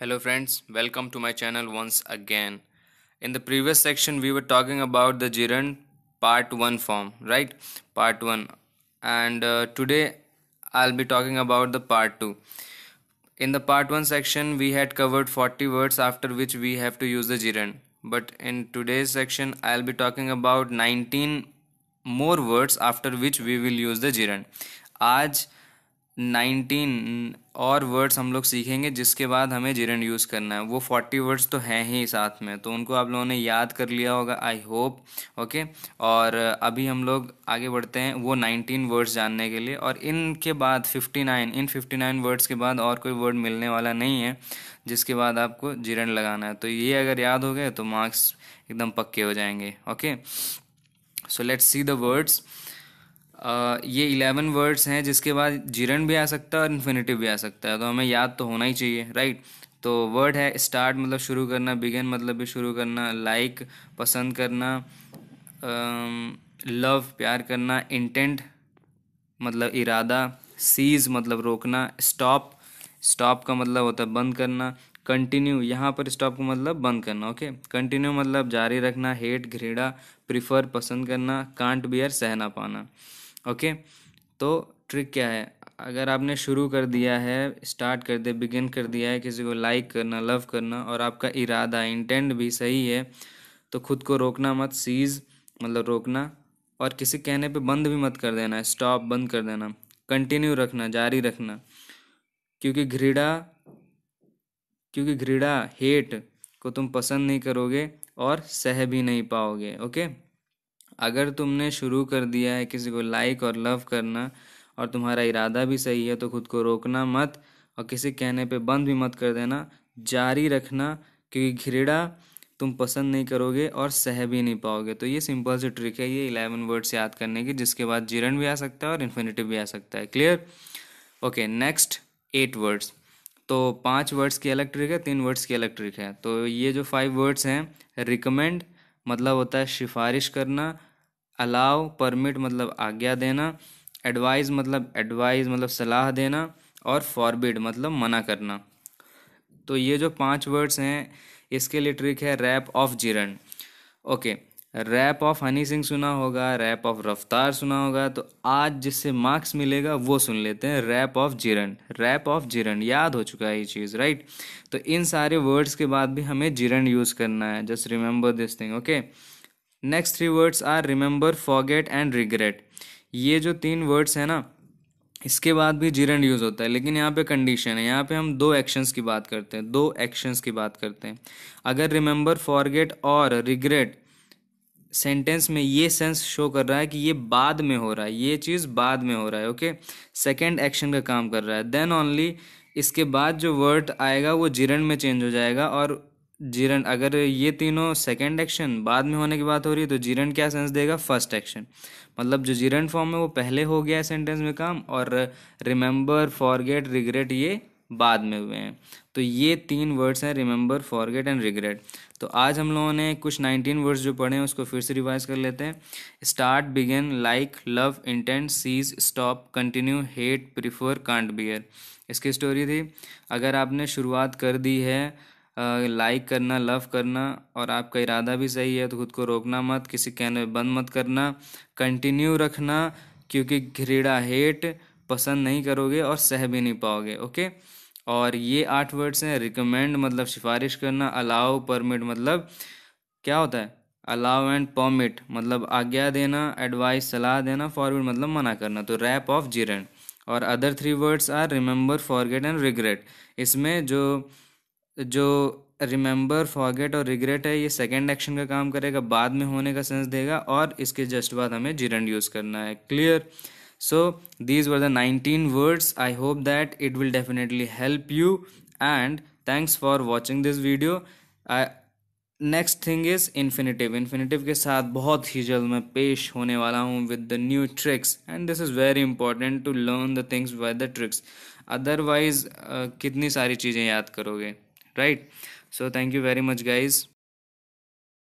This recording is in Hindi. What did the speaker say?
Hello friends, welcome to my channel once again. In the previous section we were talking about the gerund part 1 form, right? Part 1 and uh, today I'll be talking about the part 2. In the part 1 section we had covered 40 words after which we have to use the gerund. But in today's section I'll be talking about 19 more words after which we will use the gerund. Today. Nineteen और वर्ड्स हम लोग सीखेंगे जिसके बाद हमें जिरन यूज़ करना है वो फोर्टी वर्ड्स तो हैं ही साथ में तो उनको आप लोगों ने याद कर लिया होगा आई होप ओके और अभी हम लोग आगे बढ़ते हैं वो नाइनटीन वर्ड्स जानने के लिए और इनके बाद fifty nine in fifty nine words के बाद और कोई वर्ड मिलने वाला नहीं है जिसके बाद आपको जिरन लगाना है तो ये अगर याद हो गए तो मार्क्स एकदम पक्के हो जाएंगे okay so let's see the words ये इलेवन वर्ड्स हैं जिसके बाद जिरन भी आ सकता है और इन्फिनेटिव भी आ सकता है तो हमें याद तो होना ही चाहिए राइट तो वर्ड है स्टार्ट मतलब शुरू करना बिगिन मतलब भी शुरू करना लाइक like, पसंद करना लव uh, प्यार करना इंटेंट मतलब इरादा सीज मतलब रोकना स्टॉप स्टॉप का मतलब होता है बंद करना कंटिन्यू यहाँ पर स्टॉप का मतलब बंद करना ओके कंटिन्यू मतलब जारी रखना हेट घृणा प्रिफर पसंद करना कांट बियर सहना पाना ओके तो ट्रिक क्या है अगर आपने शुरू कर दिया है स्टार्ट कर दिया बिगिन कर दिया है किसी को लाइक करना लव करना और आपका इरादा इंटेंट भी सही है तो खुद को रोकना मत सीज़ मतलब रोकना और किसी कहने पे बंद भी मत कर देना स्टॉप बंद कर देना कंटिन्यू रखना जारी रखना क्योंकि घृणा क्योंकि घृणा हेट को तुम पसंद नहीं करोगे और सह भी नहीं पाओगे ओके अगर तुमने शुरू कर दिया है किसी को लाइक और लव करना और तुम्हारा इरादा भी सही है तो खुद को रोकना मत और किसी कहने पे बंद भी मत कर देना जारी रखना क्योंकि घृणा तुम पसंद नहीं करोगे और सह भी नहीं पाओगे तो ये सिंपल सी ट्रिक है ये इलेवन वर्ड्स याद करने की जिसके बाद जिरण भी आ सकता है और इन्फिनेटिव भी आ सकता है clear okay next eight words तो पांच वर्ड्स की अलग ट्रिक है तीन वर्ड्स की अलग ट्रिक है तो ये जो फाइव वर्ड्स हैं रिकमेंड मतलब होता है सिफारिश करना अलाउ परमिट मतलब आज्ञा देना एडवाइज मतलब एडवाइज मतलब सलाह देना और फॉरबिड मतलब मना करना तो ये जो पांच वर्ड्स हैं इसके लिए ट्रिक है rap of gerund okay rap of Honey Singh सुना होगा रैप ऑफ रफ्तार सुना होगा तो आज जिससे मार्क्स मिलेगा वो सुन लेते हैं rap of gerund rap of gerund याद हो चुका है ये चीज़ राइट तो इन सारे वर्ड्स के बाद भी हमें जिरन यूज़ करना है just remember this thing okay next three words are remember forget and regret ये जो तीन वर्ड्स हैं ना इसके बाद भी जीरन यूज़ होता है लेकिन यहाँ पे कंडीशन है यहाँ पे हम दो एक्शंस की बात करते हैं दो एक्शंस की बात करते हैं अगर रिमेंबर फॉरगेट और रिग्रेट सेंटेंस में ये सेंस शो कर रहा है कि ये बाद में हो रहा है ये चीज़ बाद में हो रहा है ओके सेकेंड एक्शन का काम कर रहा है देन ओनली इसके बाद जो वर्ड आएगा वो जिरन में चेंज हो जाएगा और जीरन अगर ये तीनों सेकेंड एक्शन बाद में होने की बात हो रही है तो जीरन क्या सेंस देगा फर्स्ट एक्शन मतलब जो जीरन फॉर्म है वो पहले हो गया है सेंटेंस में काम और रिमेंबर फॉरगेट रिग्रेट ये बाद में हुए हैं तो ये तीन वर्ड्स हैं रिमेंबर फॉरगेट एंड रिग्रेट तो आज हम लोगों ने कुछ नाइनटीन वर्ड्स जो पढ़े हैं उसको फिर से रिवाइज कर लेते हैं start begin like love intend cease stop continue hate prefer can't bear इसकी स्टोरी थी अगर आपने शुरुआत कर दी है लाइक करना लव करना और आपका इरादा भी सही है तो खुद को रोकना मत किसी कहने में बंद मत करना कंटिन्यू रखना क्योंकि घृणा हेट पसंद नहीं करोगे और सह भी नहीं पाओगे ओके और ये आठ वर्ड्स हैं रिकमेंड मतलब सिफारिश करना अलाउ परमिट मतलब क्या होता है अलाउ एंड परमिट मतलब आज्ञा देना एडवाइस सलाह देना फॉरवर्ड मतलब मना करना तो रैप ऑफ जीरन और other three words are remember forget and regret इसमें जो जो रिमेंबर फॉरगेट और रिग्रेट है ये सेकेंड एक्शन का काम करेगा बाद में होने का सेंस देगा और इसके जस्ट बाद हमें जिरंड यूज़ करना है clear so these were the nineteen words I hope that it will definitely help you and thanks for watching this video next thing is infinitive infinitive के साथ बहुत ही जल्द मैं पेश होने वाला हूँ with the new tricks and this is very important to learn the things with the tricks otherwise कितनी सारी चीज़ें याद करोगे right so thank you very much guys